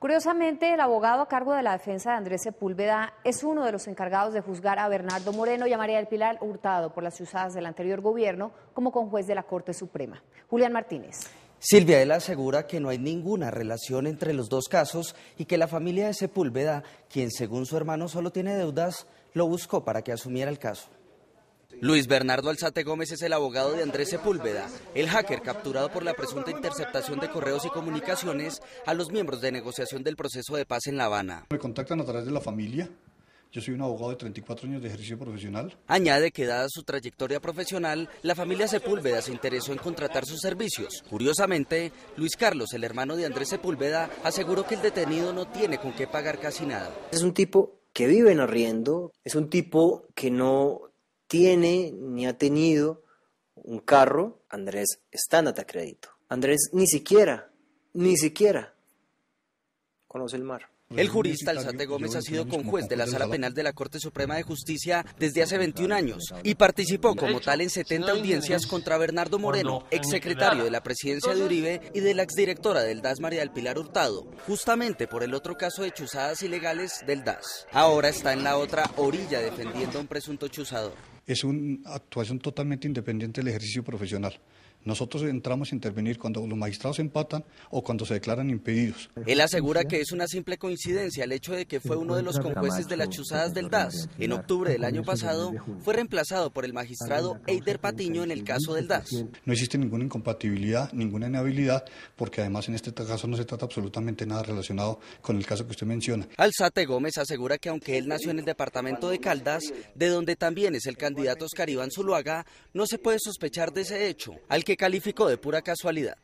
Curiosamente, el abogado a cargo de la defensa de Andrés Sepúlveda es uno de los encargados de juzgar a Bernardo Moreno y a María del Pilar Hurtado por las usadas del anterior gobierno como conjuez de la Corte Suprema. Julián Martínez. Silvia, él asegura que no hay ninguna relación entre los dos casos y que la familia de Sepúlveda, quien según su hermano solo tiene deudas, lo buscó para que asumiera el caso. Luis Bernardo Alzate Gómez es el abogado de Andrés Sepúlveda, el hacker capturado por la presunta interceptación de correos y comunicaciones a los miembros de negociación del proceso de paz en La Habana. Me contactan a través de la familia. Yo soy un abogado de 34 años de ejercicio profesional. Añade que dada su trayectoria profesional, la familia Sepúlveda se interesó en contratar sus servicios. Curiosamente, Luis Carlos, el hermano de Andrés Sepúlveda, aseguró que el detenido no tiene con qué pagar casi nada. Es un tipo que vive en arriendo, es un tipo que no tiene ni ha tenido un carro, Andrés estándar a crédito. Andrés ni siquiera, ni siquiera conoce el mar. El jurista Alzate Gómez ha sido conjuez de la Sala Penal de la Corte Suprema de Justicia desde hace 21 años y participó como tal en 70 audiencias contra Bernardo Moreno, exsecretario de la presidencia de Uribe y de la exdirectora del DAS María del Pilar Hurtado, justamente por el otro caso de chuzadas ilegales del DAS. Ahora está en la otra orilla defendiendo a un presunto chuzador es una actuación totalmente independiente del ejercicio profesional. Nosotros entramos a intervenir cuando los magistrados empatan o cuando se declaran impedidos. Él asegura que es una simple coincidencia el hecho de que fue uno de los conjueces de las chuzadas del DAS. En octubre del año pasado fue reemplazado por el magistrado Eider Patiño en el caso del DAS. No existe ninguna incompatibilidad, ninguna inhabilidad, porque además en este caso no se trata absolutamente nada relacionado con el caso que usted menciona. Alzate Gómez asegura que aunque él nació en el departamento de Caldas, de donde también es el candidato, candidatos Caribán Zuluaga, no se puede sospechar de ese hecho, al que calificó de pura casualidad.